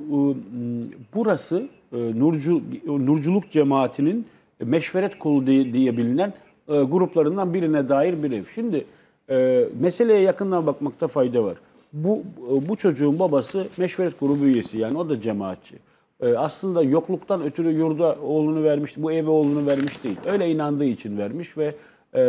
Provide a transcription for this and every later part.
Iı, burası ıı, Nurcu, Nurculuk cemaatinin ıı, meşveret kolu diye, diye bilinen gruplarından birine dair bir ev. Şimdi meseleye yakından bakmakta fayda var. Bu, bu çocuğun babası meşveret grubu üyesi yani o da cemaatçi. Aslında yokluktan ötürü yurda oğlunu vermiş, bu eve oğlunu vermiş değil. Öyle inandığı için vermiş ve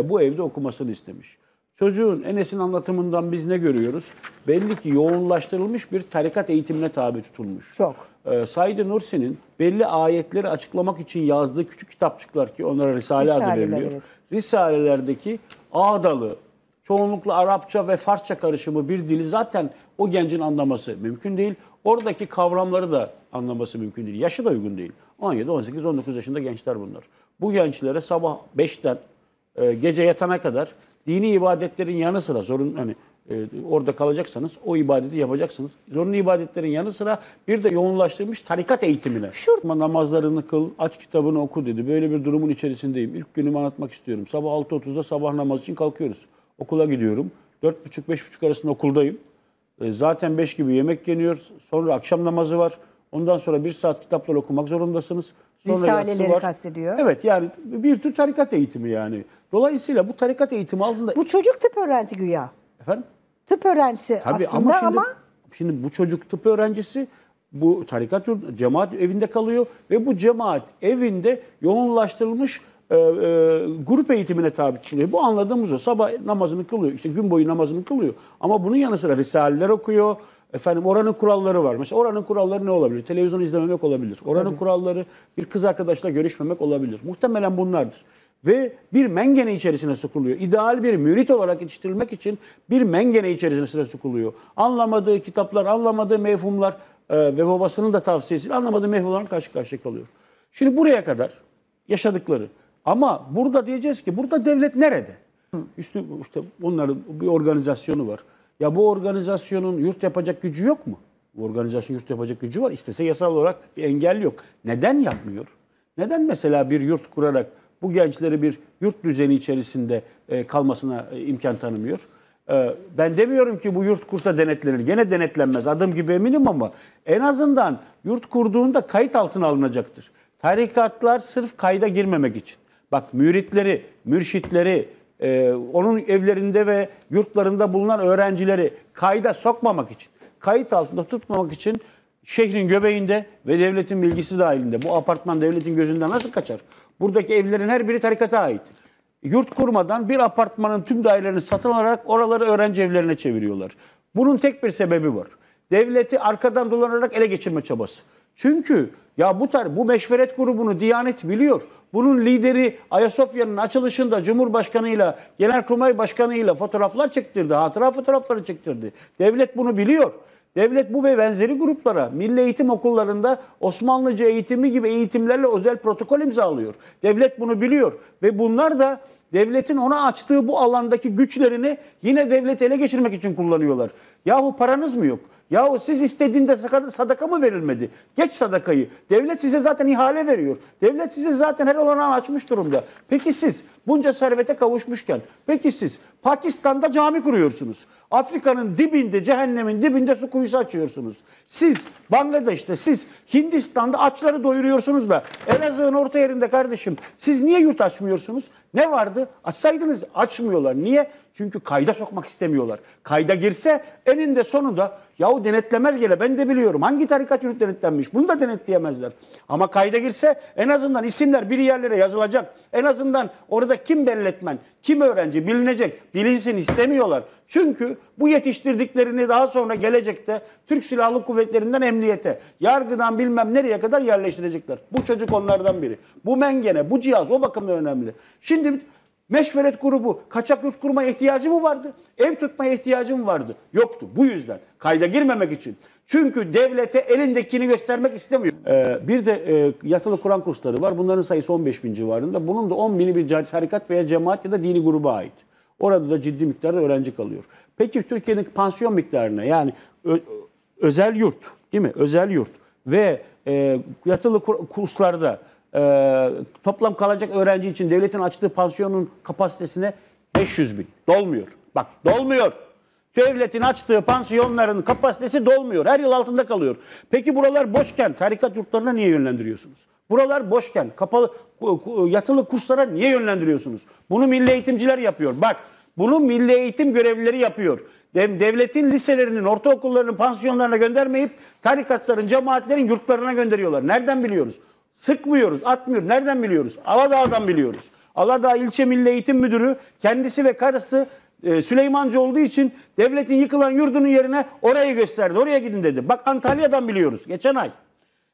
bu evde okumasını istemiş. Çocuğun Enes'in anlatımından biz ne görüyoruz? Belli ki yoğunlaştırılmış bir tarikat eğitimine tabi tutulmuş. Çok. Ee, Said Nursi'nin belli ayetleri açıklamak için yazdığı küçük kitapçıklar ki onlara Risale Risaleler, adı veriliyor. Evet. Risalelerdeki ağdalı, çoğunlukla Arapça ve Farsça karışımı bir dili zaten o gencin anlaması mümkün değil. Oradaki kavramları da anlaması mümkün değil. Yaşı da uygun değil. 17, 18, 19 yaşında gençler bunlar. Bu gençlere sabah 5'ten e, gece yatana kadar dini ibadetlerin yanı sıra zorun hani e, orada kalacaksanız o ibadeti yapacaksınız. Zorunlu ibadetlerin yanı sıra bir de yoğunlaştırmış tarikat eğitimine. Şurada namazlarını kıl, aç kitabını oku dedi. Böyle bir durumun içerisindeyim. İlk günümü anlatmak istiyorum. Sabah 6.30'da sabah namazı için kalkıyoruz. Okula gidiyorum. 4.30-5.30 arasında okuldayım. E, zaten 5 gibi yemek yeniyor. Sonra akşam namazı var. Ondan sonra bir saat kitaplar okumak zorundasınız. Sonra Risaleleri var. kastediyor. Evet yani bir tür tarikat eğitimi yani. Dolayısıyla bu tarikat eğitimi altında... Bu çocuk tıp öğrencisi güya. Efendim? Tıp öğrencisi Tabii aslında ama... Şimdi, ama... şimdi bu çocuk tıp öğrencisi bu tarikat cemaat evinde kalıyor ve bu cemaat evinde yoğunlaştırılmış e, e, grup eğitimine tabi tutuluyor. Bu anladığımız o. Sabah namazını kılıyor. işte gün boyu namazını kılıyor. Ama bunun yanı sıra risaleler okuyor. Efendim oranın kuralları var. Mesela oranın kuralları ne olabilir? Televizyon izlememek olabilir. Oranın Tabii. kuralları bir kız arkadaşla görüşmemek olabilir. Muhtemelen bunlardır. Ve bir mengene içerisine sokuluyor. İdeal bir mürit olarak yetiştirilmek için bir mengene içerisine sokuluyor. Anlamadığı kitaplar, anlamadığı mevhumlar e, ve babasının da tavsiyesiyle anlamadığı mevhumlarla karşı karşıya kalıyor. Şimdi buraya kadar yaşadıkları. Ama burada diyeceğiz ki burada devlet nerede? Üstü işte onların bir organizasyonu var. Ya bu organizasyonun yurt yapacak gücü yok mu? Bu organizasyon yurt yapacak gücü var. İstese yasal olarak bir engel yok. Neden yapmıyor? Neden mesela bir yurt kurarak bu gençleri bir yurt düzeni içerisinde e, kalmasına e, imkan tanımıyor? E, ben demiyorum ki bu yurt kursa denetlenir. Gene denetlenmez. Adım gibi eminim ama en azından yurt kurduğunda kayıt altına alınacaktır. Tarikatlar sırf kayda girmemek için. Bak müritleri, mürşitleri, e, onun evlerinde ve yurtlarında bulunan öğrencileri kayda sokmamak için, kayıt altında tutmamak için şehrin göbeğinde ve devletin bilgisi dahilinde bu apartman devletin gözünden nasıl kaçar? Buradaki evlerin her biri tarikata ait. Yurt kurmadan bir apartmanın tüm dairelerini satın alarak oraları öğrenci evlerine çeviriyorlar. Bunun tek bir sebebi var. Devleti arkadan dolanarak ele geçirme çabası. Çünkü ya bu tar bu meşveret grubunu Diyanet biliyor. Bunun lideri Ayasofya'nın açılışında Cumhurbaşkanıyla, Genelkurmay Başkanıyla fotoğraflar çektirdi. Hatıra fotoğrafları çektirdi. Devlet bunu biliyor. Devlet bu ve benzeri gruplara milli eğitim okullarında Osmanlıca eğitimi gibi eğitimlerle özel protokol imzalıyor. Devlet bunu biliyor ve bunlar da devletin ona açtığı bu alandaki güçlerini yine devlet ele geçirmek için kullanıyorlar. Yahu paranız mı yok? Yahu siz istediğinde sadaka mı verilmedi? Geç sadakayı. Devlet size zaten ihale veriyor. Devlet size zaten her olanağı açmış durumda. Peki siz bunca servete kavuşmuşken, peki siz Pakistan'da cami kuruyorsunuz. Afrika'nın dibinde, cehennemin dibinde su kuyusu açıyorsunuz. Siz Bangladeş'te, siz Hindistan'da açları doyuruyorsunuz da Elazığ'ın orta yerinde kardeşim siz niye yurt açmıyorsunuz? Ne vardı? Açsaydınız açmıyorlar. Niye? Çünkü kayda sokmak istemiyorlar. Kayda girse eninde sonunda Yahu denetlemez gele ben de biliyorum. Hangi tarikat yürüt denetlenmiş? Bunu da denetleyemezler. Ama kayda girse en azından isimler bir yerlere yazılacak. En azından orada kim belletmen, kim öğrenci bilinecek. Bilinsin istemiyorlar. Çünkü bu yetiştirdiklerini daha sonra gelecekte Türk Silahlı Kuvvetleri'nden emniyete, yargıdan bilmem nereye kadar yerleştirecekler. Bu çocuk onlardan biri. Bu mengene, bu cihaz o bakımdan önemli. Şimdi Meşveret grubu kaçak yurt kurma ihtiyacı mı vardı? Ev tutmaya ihtiyacı mı vardı? Yoktu. Bu yüzden. Kayda girmemek için. Çünkü devlete elindekini göstermek istemiyor. Ee, bir de e, yatılı Kur'an kursları var. Bunların sayısı 15 bin civarında. Bunun da 10 bini bir tarikat veya cemaat ya da dini gruba ait. Orada da ciddi miktarda öğrenci kalıyor. Peki Türkiye'nin pansiyon miktarına yani özel yurt değil mi? Özel yurt ve e, yatılı kurslarda e, toplam kalacak öğrenci için devletin açtığı pansiyonun kapasitesine 500 bin. Dolmuyor. Bak dolmuyor. Devletin açtığı pansiyonların kapasitesi dolmuyor. Her yıl altında kalıyor. Peki buralar boşken tarikat yurtlarına niye yönlendiriyorsunuz? Buralar boşken kapalı yatılı kurslara niye yönlendiriyorsunuz? Bunu milli eğitimciler yapıyor. Bak bunu milli eğitim görevlileri yapıyor. Devletin liselerinin, ortaokullarının pansiyonlarına göndermeyip tarikatların, cemaatlerin yurtlarına gönderiyorlar. Nereden biliyoruz? Sıkmıyoruz, atmıyoruz. Nereden biliyoruz? Aladağ'dan biliyoruz. Aladağ ilçe Milli Eğitim Müdürü kendisi ve karısı e, Süleymancı olduğu için devletin yıkılan yurdunun yerine orayı gösterdi. Oraya gidin dedi. Bak Antalya'dan biliyoruz. Geçen ay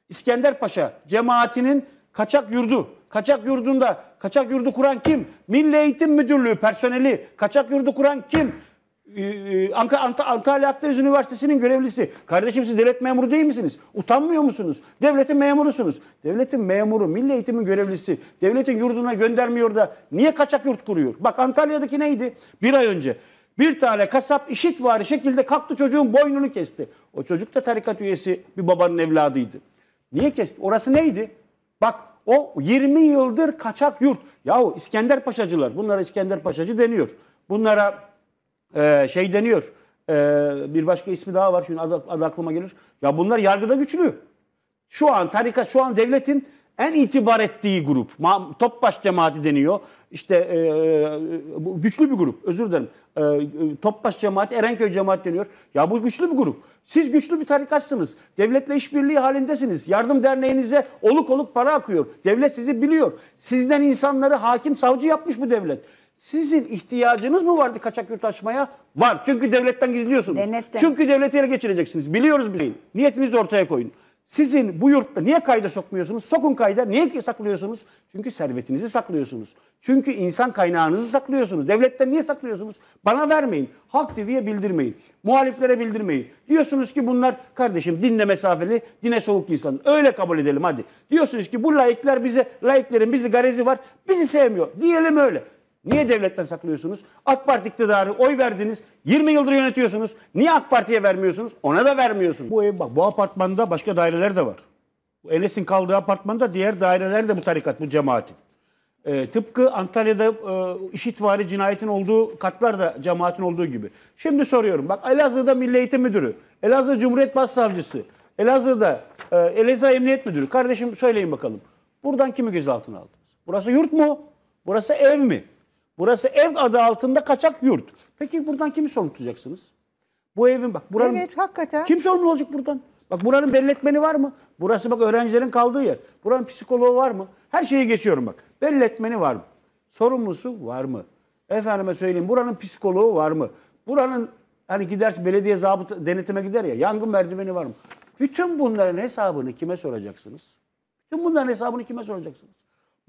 İskenderpaşa cemaatinin kaçak yurdu. Kaçak yurdunda kaçak yurdu kuran kim? Milli Eğitim Müdürlüğü personeli. Kaçak yurdu kuran kim? Ee, e, Ankara Antalya Akdeniz Üniversitesi'nin görevlisi. Kardeşim siz devlet memuru değil misiniz? Utanmıyor musunuz? Devletin memurusunuz. Devletin memuru, milli eğitimin görevlisi. Devletin yurduna göndermiyor da niye kaçak yurt kuruyor? Bak Antalya'daki neydi? Bir ay önce. Bir tane kasap işit var şekilde kalktı çocuğun boynunu kesti. O çocuk da tarikat üyesi bir babanın evladıydı. Niye kesti? Orası neydi? Bak o 20 yıldır kaçak yurt. Yahu İskender Paşacılar. Bunlara İskender Paşacı deniyor. Bunlara ee, şey deniyor. Ee, bir başka ismi daha var. Şimdi adı, aklıma gelir. Ya bunlar yargıda güçlü. Şu an tarikat, şu an devletin en itibar ettiği grup. Topbaş cemaati deniyor. İşte e, e, bu güçlü bir grup. Özür dilerim. E, Topbaş cemaati, Erenköy cemaati deniyor. Ya bu güçlü bir grup. Siz güçlü bir tarikatsınız. Devletle işbirliği halindesiniz. Yardım derneğinize oluk oluk para akıyor. Devlet sizi biliyor. Sizden insanları hakim savcı yapmış bu devlet. Sizin ihtiyacınız mı vardı kaçak yurt açmaya? Var. Çünkü devletten gizliyorsunuz. Denetten. Çünkü devleti ele geçireceksiniz. Biliyoruz biz. Niyetinizi ortaya koyun. Sizin bu yurtta niye kayda sokmuyorsunuz? Sokun kayda. Niye saklıyorsunuz? Çünkü servetinizi saklıyorsunuz. Çünkü insan kaynağınızı saklıyorsunuz. Devletten niye saklıyorsunuz? Bana vermeyin. Halk TV'ye bildirmeyin. Muhaliflere bildirmeyin. Diyorsunuz ki bunlar kardeşim dinle mesafeli, dine soğuk insan. Öyle kabul edelim hadi. Diyorsunuz ki bu laikler bize, laiklerin bizi garezi var. Bizi sevmiyor. Diyelim öyle. Niye devletten saklıyorsunuz? AK Parti iktidarı oy verdiniz. 20 yıldır yönetiyorsunuz. Niye AK Parti'ye vermiyorsunuz? Ona da vermiyorsunuz. Bu ev bak bu apartmanda başka daireler de var. Enes'in kaldığı apartmanda diğer daireler de bu tarikat, bu cemaatin. E, tıpkı Antalya'da e, işitvari cinayetin olduğu katlar da cemaatin olduğu gibi. Şimdi soruyorum bak Elazığ'da Milli Eğitim Müdürü, Elazığ Cumhuriyet Başsavcısı, Elazığ'da e, Elazığ Emniyet Müdürü. Kardeşim söyleyin bakalım. Buradan kimi gözaltına aldınız? Burası yurt mu? Burası ev mi? Burası ev adı altında kaçak yurt. Peki buradan kimi sorumlu tutacaksınız? Bu evin bak buranın... Evet hakikaten. Kim sorumlu olacak buradan? Bak buranın belletmeni var mı? Burası bak öğrencilerin kaldığı yer. Buranın psikoloğu var mı? Her şeyi geçiyorum bak. Belletmeni var mı? Sorumlusu var mı? Efendime söyleyeyim buranın psikoloğu var mı? Buranın hani gidersin belediye zabıt denetime gider ya yangın merdiveni var mı? Bütün bunların hesabını kime soracaksınız? Bütün bunların hesabını kime soracaksınız?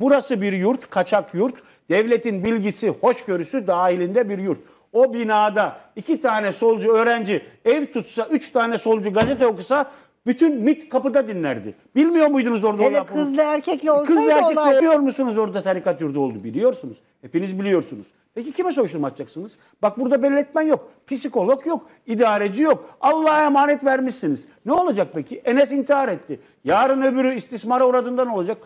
Burası bir yurt, kaçak yurt. Devletin bilgisi, hoşgörüsü dahilinde bir yurt. O binada iki tane solcu öğrenci ev tutsa, üç tane solcu gazete okusa bütün MIT kapıda dinlerdi. Bilmiyor muydunuz orada? Hele kızla erkekle e, olsaydı Kızla erkekle olay... biliyor musunuz orada tarikat yurdu oldu? Biliyorsunuz. Hepiniz biliyorsunuz. Peki kime soruşturma açacaksınız? Bak burada belletmen yok. Psikolog yok. idareci yok. Allah'a emanet vermişsiniz. Ne olacak peki? Enes intihar etti. Yarın öbürü istismara uğradığında ne olacak?